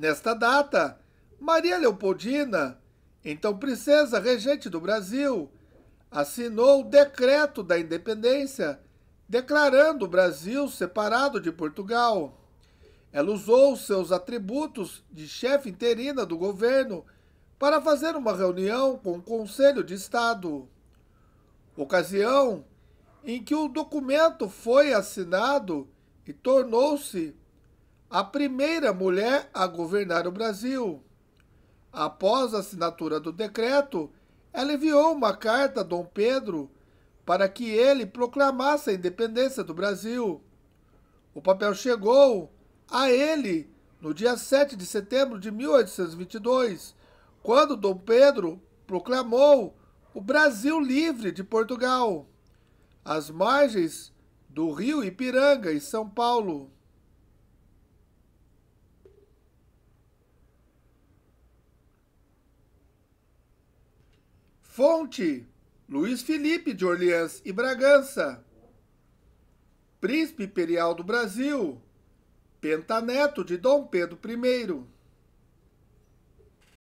Nesta data, Maria Leopoldina, então princesa regente do Brasil, assinou o decreto da independência, declarando o Brasil separado de Portugal. Ela usou seus atributos de chefe interina do governo para fazer uma reunião com o Conselho de Estado. Ocasião em que o documento foi assinado e tornou-se a primeira mulher a governar o Brasil. Após a assinatura do decreto, ela enviou uma carta a Dom Pedro para que ele proclamasse a independência do Brasil. O papel chegou a ele no dia 7 de setembro de 1822, quando Dom Pedro proclamou o Brasil livre de Portugal, às margens do rio Ipiranga, em São Paulo. Fonte: Luiz Felipe de Orleans e Bragança. Príncipe Imperial do Brasil, Pentaneto de Dom Pedro I.